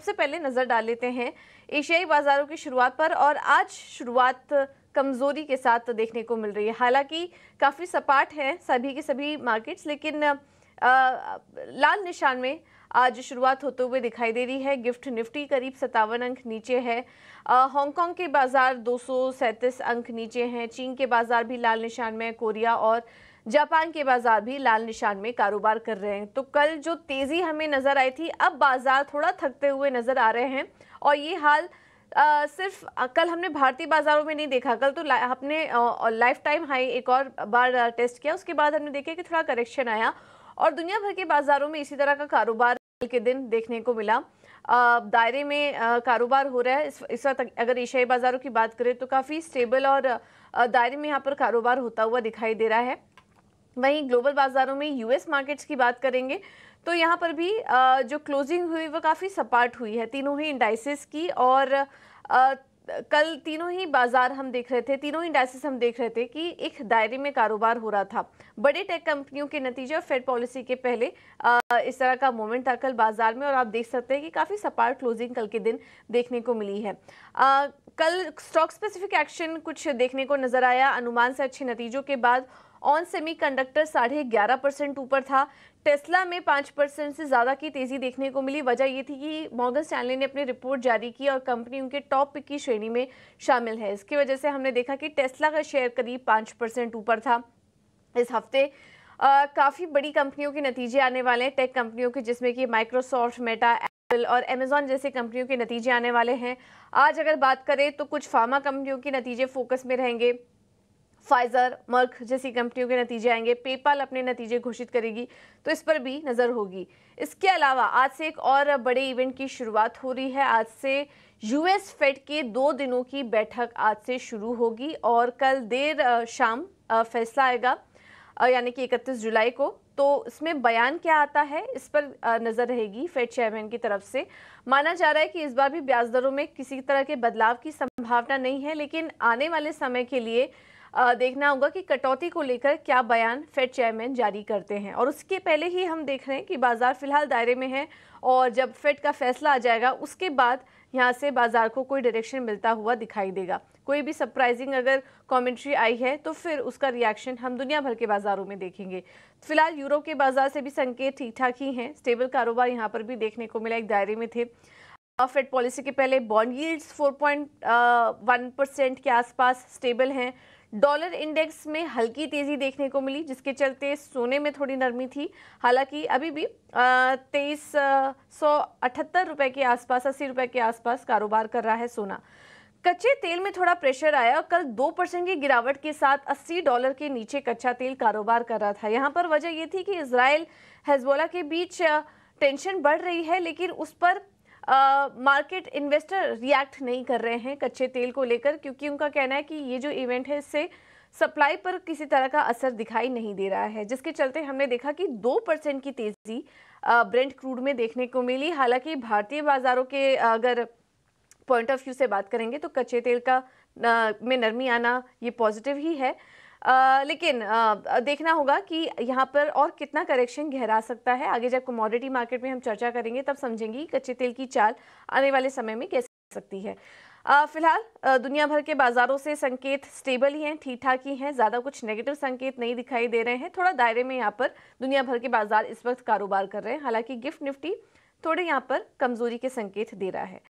सबसे पहले नज़र डाल लेते हैं एशियाई बाज़ारों की शुरुआत पर और आज शुरुआत कमज़ोरी के साथ देखने को मिल रही है हालांकि काफ़ी सपाट हैं सभी के सभी मार्केट्स लेकिन आ, लाल निशान में आज शुरुआत होते हुए दिखाई दे रही है गिफ्ट निफ्टी करीब सत्तावन अंक नीचे है हांगकांग के बाजार दो अंक नीचे हैं चीन के बाजार भी लाल निशान में कोरिया और जापान के बाजार भी लाल निशान में कारोबार कर रहे हैं तो कल जो तेज़ी हमें नज़र आई थी अब बाजार थोड़ा थकते हुए नज़र आ रहे हैं और ये हाल आ, सिर्फ कल हमने भारतीय बाजारों में नहीं देखा कल तो हमने लाइफ टाइम हाई एक और बार टेस्ट किया उसके बाद हमने देखा कि थोड़ा करेक्शन आया और दुनिया भर के बाजारों में इसी तरह का कारोबार के दिन देखने को मिला दायरे में कारोबार हो रहा है इस, इस वक्त अगर एशियाई बाज़ारों की बात करें तो काफ़ी स्टेबल और दायरे में यहाँ पर कारोबार होता हुआ दिखाई दे रहा है वहीं ग्लोबल बाज़ारों में यूएस मार्केट्स की बात करेंगे तो यहाँ पर भी जो क्लोजिंग हुई वो काफ़ी सपाट हुई है तीनों ही इंडाइसिस की और कल तीनों ही बाजार हम देख रहे थे तीनों ही इंडस्ट्रीज हम देख रहे थे कि एक दायरे में कारोबार हो रहा था बड़े टेक कंपनियों के नतीजे और फेड पॉलिसी के पहले इस तरह का मोमेंट था कल बाजार में और आप देख सकते हैं कि काफ़ी सपाट क्लोजिंग कल के दिन देखने को मिली है कल स्टॉक स्पेसिफिक एक्शन कुछ देखने को नजर आया अनुमान से अच्छे नतीजों के बाद ऑन सेमीकंडक्टर साढ़े ग्यारह परसेंट ऊपर था टेस्ला में पाँच परसेंट से ज़्यादा की तेज़ी देखने को मिली वजह ये थी कि मॉगन स्टैनली ने अपनी रिपोर्ट जारी की और कंपनी उनके टॉप पिक की श्रेणी में शामिल है इसकी वजह से हमने देखा कि टेस्ला का शेयर करीब पाँच परसेंट ऊपर था इस हफ्ते काफ़ी बड़ी कंपनियों के नतीजे आने वाले हैं टेक कंपनियों के जिसमें कि माइक्रोसॉफ्ट मेटा एप्पल और अमेजोन जैसे कंपनियों के नतीजे आने वाले हैं आज अगर बात करें तो कुछ फार्मा कंपनियों के नतीजे फोकस में रहेंगे फाइजर मर्क जैसी कंपनियों के नतीजे आएंगे पेपाल अपने नतीजे घोषित करेगी तो इस पर भी नज़र होगी इसके अलावा आज से एक और बड़े इवेंट की शुरुआत हो रही है आज से यूएस फेड के दो दिनों की बैठक आज से शुरू होगी और कल देर शाम फैसला आएगा यानी कि 31 जुलाई को तो इसमें बयान क्या आता है इस पर नज़र रहेगी फेड चेयरमैन की तरफ से माना जा रहा है कि इस बार भी ब्याज दरों में किसी तरह के बदलाव की संभावना नहीं है लेकिन आने वाले समय के लिए देखना होगा कि कटौती को लेकर क्या बयान फेड चेयरमैन जारी करते हैं और उसके पहले ही हम देख रहे हैं कि बाज़ार फिलहाल दायरे में है और जब फेड का फैसला आ जाएगा उसके बाद यहाँ से बाज़ार को कोई डायरेक्शन मिलता हुआ दिखाई देगा कोई भी सरप्राइजिंग अगर कमेंट्री आई है तो फिर उसका रिएक्शन हम दुनिया भर के बाज़ारों में देखेंगे फिलहाल यूरोप के बाज़ार से भी संकेत ठीक ठाक ही हैं स्टेबल कारोबार यहाँ पर भी देखने को मिला एक दायरे में थे फेड पॉलिसी के पहले बॉन्ड यील्ड्स 4.1 परसेंट के आसपास स्टेबल हैं डॉलर इंडेक्स में हल्की तेज़ी देखने को मिली जिसके चलते सोने में थोड़ी नरमी थी हालांकि अभी भी तेईस सौ अठहत्तर रुपये के आसपास अस्सी रुपए के आसपास कारोबार कर रहा है सोना कच्चे तेल में थोड़ा प्रेशर आया और कल दो परसेंट की गिरावट के साथ 80 डॉलर के नीचे कच्चा तेल कारोबार कर रहा था यहाँ पर वजह यह थी कि इसराइल हेजबोला के बीच टेंशन बढ़ रही है लेकिन उस पर मार्केट इन्वेस्टर रिएक्ट नहीं कर रहे हैं कच्चे तेल को लेकर क्योंकि उनका कहना है कि ये जो इवेंट है इससे सप्लाई पर किसी तरह का असर दिखाई नहीं दे रहा है जिसके चलते हमने देखा कि दो परसेंट की तेज़ी ब्रेंड क्रूड में देखने को मिली हालांकि भारतीय बाज़ारों के अगर पॉइंट ऑफ व्यू से बात करेंगे तो कच्चे तेल का में नरमी आना ये पॉजिटिव ही है आ, लेकिन आ, देखना होगा कि यहाँ पर और कितना करेक्शन गहरा सकता है आगे जब कमोडिटी मार्केट में हम चर्चा करेंगे तब समझेंगे कच्चे तेल की चाल आने वाले समय में कैसे सकती है फिलहाल दुनिया भर के बाजारों से संकेत स्टेबल ही हैं ठीक ठाक ही हैं ज़्यादा कुछ नेगेटिव संकेत नहीं दिखाई दे रहे हैं थोड़ा दायरे में यहाँ पर दुनिया भर के बाजार इस वक्त कारोबार कर रहे हैं हालांकि गिफ्ट निफ्टी थोड़े यहाँ पर कमजोरी के संकेत दे रहा है